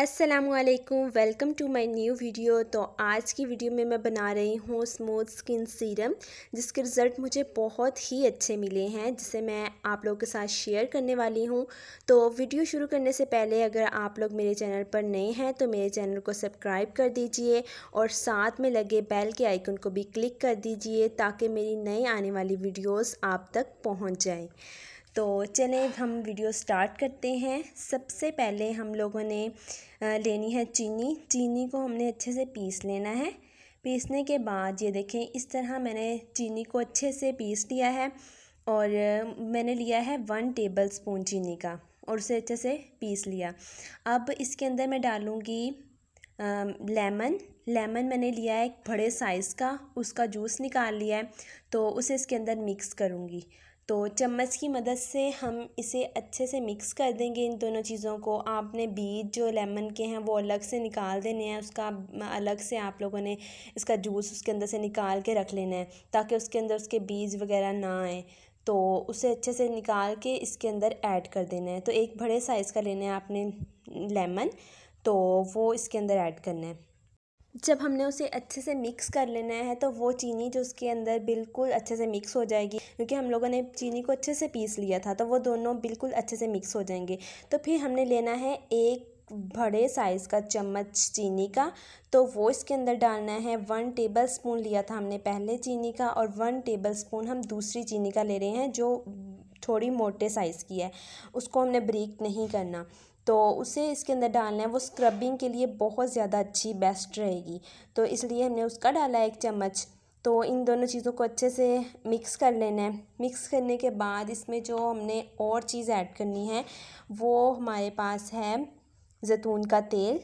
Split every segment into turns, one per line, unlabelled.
असलकम welcome to my new video तो आज की वीडियो में मैं बना रही हूँ स्मूथ स्किन सीरम जिसके रिज़ल्ट मुझे बहुत ही अच्छे मिले हैं जिसे मैं आप लोगों के साथ शेयर करने वाली हूँ तो वीडियो शुरू करने से पहले अगर आप लोग मेरे चैनल पर नए हैं तो मेरे चैनल को सब्सक्राइब कर दीजिए और साथ में लगे बैल के आइकन को भी क्लिक कर दीजिए ताकि मेरी नई आने वाली वीडियोज़ आप तक पहुँच जाएँ तो चलें हम वीडियो स्टार्ट करते हैं सबसे पहले हम लोगों ने लेनी है चीनी चीनी को हमने अच्छे से पीस लेना है पीसने के बाद ये देखें इस तरह मैंने चीनी को अच्छे से पीस लिया है और मैंने लिया है वन टेबल स्पून चीनी का और उसे अच्छे से पीस लिया अब इसके अंदर मैं डालूँगी लेमन लेमन मैंने लिया है एक बड़े साइज़ का उसका जूस निकाल लिया है तो उसे इसके अंदर मिक्स करूँगी तो चम्मच की मदद से हम इसे अच्छे से मिक्स कर देंगे इन दोनों चीज़ों को आपने बीज जो लेमन के हैं वो अलग से निकाल देने हैं उसका अलग से आप लोगों ने इसका जूस उसके अंदर से निकाल के रख लेना है ताकि उसके अंदर उसके बीज वगैरह ना आए तो उसे अच्छे से निकाल के इसके अंदर ऐड कर देना है तो एक बड़े साइज़ का लेना है आपने लेमन तो वो इसके अंदर ऐड करना है जब हमने उसे अच्छे से मिक्स कर लेना है तो वो चीनी जो उसके अंदर बिल्कुल अच्छे से मिक्स हो जाएगी क्योंकि हम लोगों ने चीनी को अच्छे से पीस लिया था तो वो दोनों बिल्कुल अच्छे से मिक्स हो जाएंगे तो फिर हमने लेना है एक बड़े साइज़ का चम्मच चीनी का तो वो इसके अंदर डालना है वन टेबल स्पून लिया था हमने पहले चीनी का और वन टेबल स्पून हम दूसरी चीनी का ले रहे हैं जो थोड़ी मोटे साइज़ की है उसको हमने ब्रीक नहीं करना तो उसे इसके अंदर डालना है वो स्क्रबिंग के लिए बहुत ज़्यादा अच्छी बेस्ट रहेगी तो इसलिए हमने उसका डाला है एक चम्मच तो इन दोनों चीज़ों को अच्छे से मिक्स कर लेना है मिक्स करने के बाद इसमें जो हमने और चीज़ ऐड करनी है वो हमारे पास है जैतून का तेल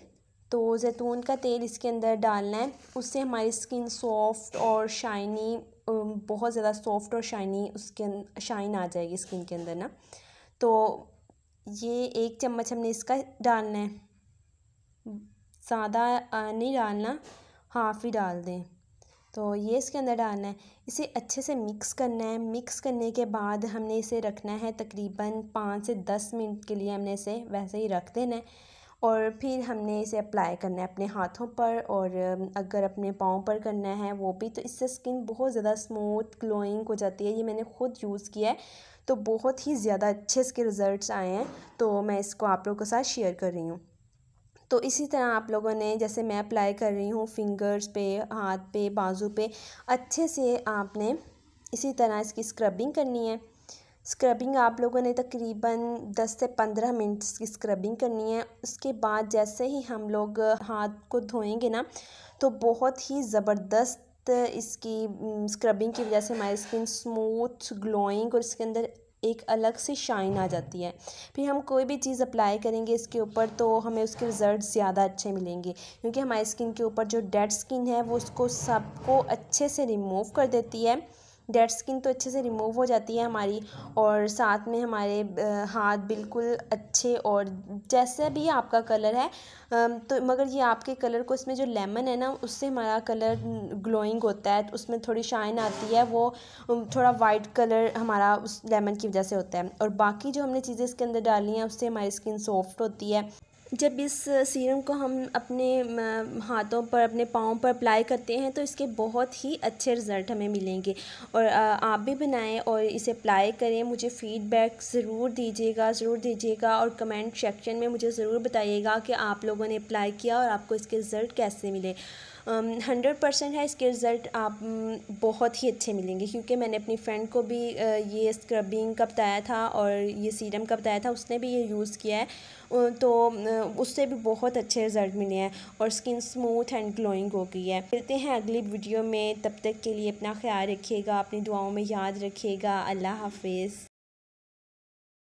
तो जैतून का तेल इसके अंदर डालना है उससे हमारी स्किन सॉफ्ट और शाइनी um, बहुत ज़्यादा सॉफ्ट और शाइनी उसके शाइन अं, आ जाएगी स्किन के अंदर ना तो ये एक चम्मच हमने इसका डालना है सादा नहीं डालना हाफ़ ही डाल दें तो ये इसके अंदर डालना है इसे अच्छे से मिक्स करना है मिक्स करने के बाद हमने इसे रखना है तकरीबन पाँच से दस मिनट के लिए हमने इसे वैसे ही रख देना है और फिर हमने इसे अप्लाई करना है अपने हाथों पर और अगर अपने पाँव पर करना है वो भी तो इससे स्किन बहुत ज़्यादा स्मूथ ग्लोइंग हो जाती है ये मैंने खुद यूज़ किया है तो बहुत ही ज़्यादा अच्छे इसके रिज़ल्ट आए हैं तो मैं इसको आप लोगों के साथ शेयर कर रही हूँ तो इसी तरह आप लोगों ने जैसे मैं अप्लाई कर रही हूँ फिंगर्स पे हाथ पे बाजू पे अच्छे से आपने इसी तरह इसकी स्क्रबिंग करनी है स्क्रबिंग आप लोगों ने तकरीबन 10 से 15 मिनट की स्क्रबिंग करनी है उसके बाद जैसे ही हम लोग हाथ को धोएंगे ना तो बहुत ही ज़बरदस्त इसकी स्क्रबिंग की वजह से हमारी स्किन स्मूथ ग्लोइंग और इसके अंदर एक अलग से शाइन आ जाती है फिर हम कोई भी चीज़ अप्लाई करेंगे इसके ऊपर तो हमें उसके रिज़ल्ट ज़्यादा अच्छे मिलेंगे क्योंकि हमारी स्किन के ऊपर जो डेड स्किन है वो उसको सबको अच्छे से रिमूव कर देती है डेड स्किन तो अच्छे से रिमूव हो जाती है हमारी और साथ में हमारे हाथ बिल्कुल अच्छे और जैसे भी आपका कलर है तो मगर ये आपके कलर को इसमें जो लेमन है ना उससे हमारा कलर ग्लोइंग होता है तो उसमें थोड़ी शाइन आती है वो थोड़ा वाइट कलर हमारा उस लेमन की वजह से होता है और बाकी जो हमने चीज़ें इसके अंदर डाली हैं उससे हमारी स्किन सॉफ्ट होती है जब इस सीरम को हम अपने हाथों पर अपने पाँव पर अप्लाई करते हैं तो इसके बहुत ही अच्छे रिज़ल्ट हमें मिलेंगे और आप भी बनाएं और इसे अप्लाई करें मुझे फ़ीडबैक ज़रूर दीजिएगा ज़रूर दीजिएगा और कमेंट सेक्शन में मुझे ज़रूर बताइएगा कि आप लोगों ने अप्लाई किया और आपको इसके रिज़ल्ट कैसे मिले हंड्रेड परसेंट है इसके रिज़ल्ट आप बहुत ही अच्छे मिलेंगे क्योंकि मैंने अपनी फ्रेंड को भी ये स्क्रबिंग का बताया था और ये सीरम का बताया था उसने भी ये यूज़ किया है तो उससे भी बहुत अच्छे रिजल्ट मिले हैं और स्किन स्मूथ एंड ग्लोइंग हो गई है मिलते हैं अगली वीडियो में तब तक के लिए अपना ख्याल रखिएगा अपनी दुआओं में याद रखिएगा अल्लाह हाफिज़